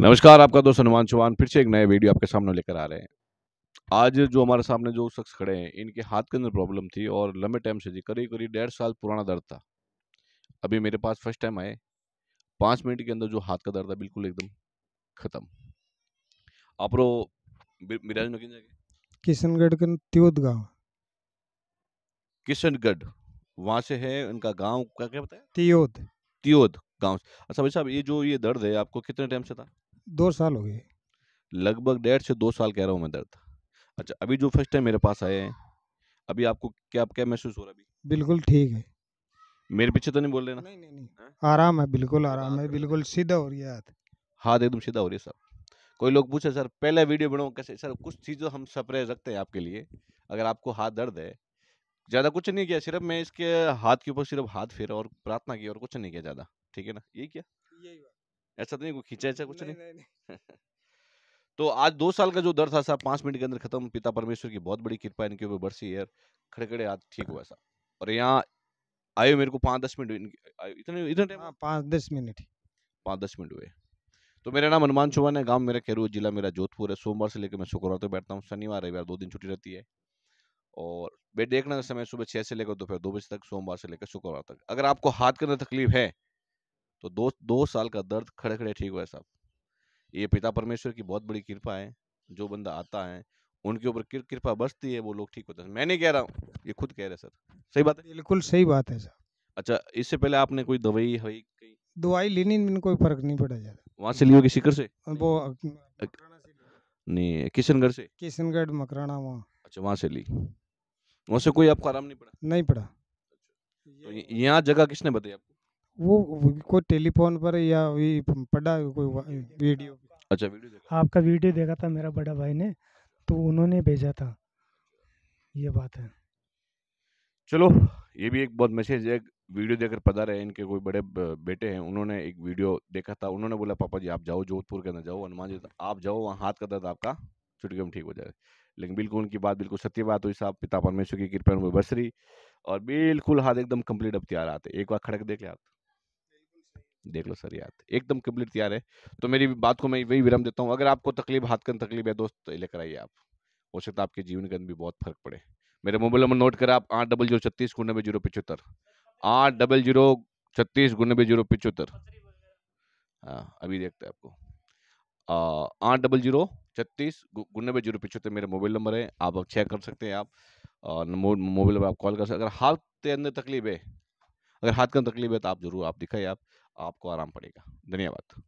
नमस्कार आपका दोस्त हनुमान चौहान फिर से एक नए वीडियो आपके सामने लेकर आ रहे हैं आज जो हमारे सामने जो शख्स खड़े हैं इनके हाथ के अंदर प्रॉब्लम थी और लंबे टाइम से जी करीब करीब डेढ़ साल पुराना दर्द था अभी मेरे पास फर्स्ट टाइम आए पाँच मिनट के अंदर जो हाथ का दर्द था बिल्कुल एकदम खत्म आप मिराज में किन किशनगढ़ के त्योत गाँव किशनगढ़ वहाँ से है उनका गाँव क्या क्या बताया तियोद तियोद गाँव अच्छा भाई साहब ये जो ये दर्द है आपको कितने टाइम से था दो साल हो गए लगभग डेढ़ से दो साल कह रहा हूँ मैं दर्द अच्छा अभी जो फर्स्ट टाइम मेरे पास आए हैं अभी आपको क्या क्या महसूस हो रहा है अभी बिल्कुल ठीक है मेरे पीछे तो नहीं बोल रहे नहीं नहीं नहीं हाँ? आराम है बिल्कुल आराम है बिल्कुल सीधा हो रही है हाथ हाथ एकदम सीधा हो रही है सर कोई लोग पूछे सर पहले वीडियो बनाओ कैसे सर कुछ चीज़ें हम सप्रे रखते हैं आपके लिए अगर आपको हाथ दर्द है ज़्यादा कुछ नहीं किया सिर्फ मैं इसके हाथ के ऊपर सिर्फ हाथ फेरा और प्रार्थना की और कुछ नहीं किया ज़्यादा ठीक है ना यही क्या यही ऐसा तो नहीं कोई खींचा ऐसा कुछ नहीं, नहीं।, नहीं, नहीं। तो आज दो साल का जो दर्द था पांच मिनट के अंदर खत्म पिता परमेश्वर की बहुत बड़ी कृपा इनके ऊपर बरसी यार खड़े खड़े हाथ ठीक हुआ सा और यहाँ आयो मेरे को पांच दस मिनट इतने इतने टाइम हाँ, दस मिनट पांच दस मिनट हुए तो मेरा नाम हनुमान चौहान है गांव मेरा कैरू जिला मेरा जोधपुर है सोमवार से लेकर मैं शुक्रवार तक बैठता हूँ शनिवार रविवार दो दिन छुट्टी रहती है और बेट देखने का समय सुबह छः से लेकर दोपहर दो बजे तक सोमवार से लेकर शुक्रवार तक अगर आपको हाथ के अंदर तकलीफ है तो दो दो साल का दर्द खड़े खड़े ठीक हुआ साहब ये पिता परमेश्वर की बहुत बड़ी कृपा है जो बंदा आता है उनके ऊपर कृपा बरसती है वो लोग ठीक होते हैं मैं नहीं कह रहा हूँ ये खुद कह रहे सर सही बात है बिल्कुल सही बात है सर अच्छा इससे पहले आपने कोई दवाई हवाई दवाई लेनी में कोई फर्क नहीं पड़ा यार वहाँ से लियो की कर से वो नहीं किशनगढ़ से किशनगढ़ मकराना वहाँ अच्छा वहाँ से ली वहाँ से कोई आपको आराम नहीं पड़ा नहीं पड़ा अच्छा, तो यहाँ जगह किसने बताई आपको वो उनको टेलीफोन पर या ये पड़ा कोई वीडियो अच्छा वीडियो देखा आपका वीडियो देखा था मेरा बड़ा भाई ने तो उन्होंने भेजा था ये बात है चलो ये भी एक बहुत मैसेज है वीडियो देखकर पता रहे इनके कोई बड़े बेटे हैं उन्होंने एक वीडियो देखा था उन्होंने बोला पापा जी आप जाओ जोधपुर के अंदर जाओ हनुमान जी आप जाओ वहाँ हाथ का दर्द आपका चुटकी में ठीक हो जाए लेकिन बिल्कुल उनकी बात बिल्कुल सत्य बात हुई साहब पिता परमेश्वर की कृपा में बसरी और बिल्कुल हाथ एकदम कंप्लीट अब तैयार आते एक बार खड़क देख ले आप देख लो सर याद एकदम कम्प्लीट तैयार है तो मेरी बात को मैं वही विराम देता हूँ अगर आपको तकलीफ हाथ कन तकलीफ है दोस्त तो लेकर आइए आप हो सकता है आपके जीवन के अंदर भी बहुत फर्क पड़े मेरे मोबाइल नंबर नोट करें आप आठ डबल जीरो छत्तीस गुनबे जीरो पिछहत्तर आठ डबल जीरो छत्तीस गुनबे जीरो पिछहत्तर हाँ अभी देखते हैं आपको आठ डबल जीरो छत्तीस गुनबे जीरो पिछहत्तर मेरा मोबाइल नंबर है आप चेक कर सकते हैं आप मोबाइल नंबर आप कॉल कर सकते अगर हाथ के अंदर तकलीफ है अगर हाथ का तकलीफ है तो आप जरूर आप दिखाइए आप आपको आराम पड़ेगा धन्यवाद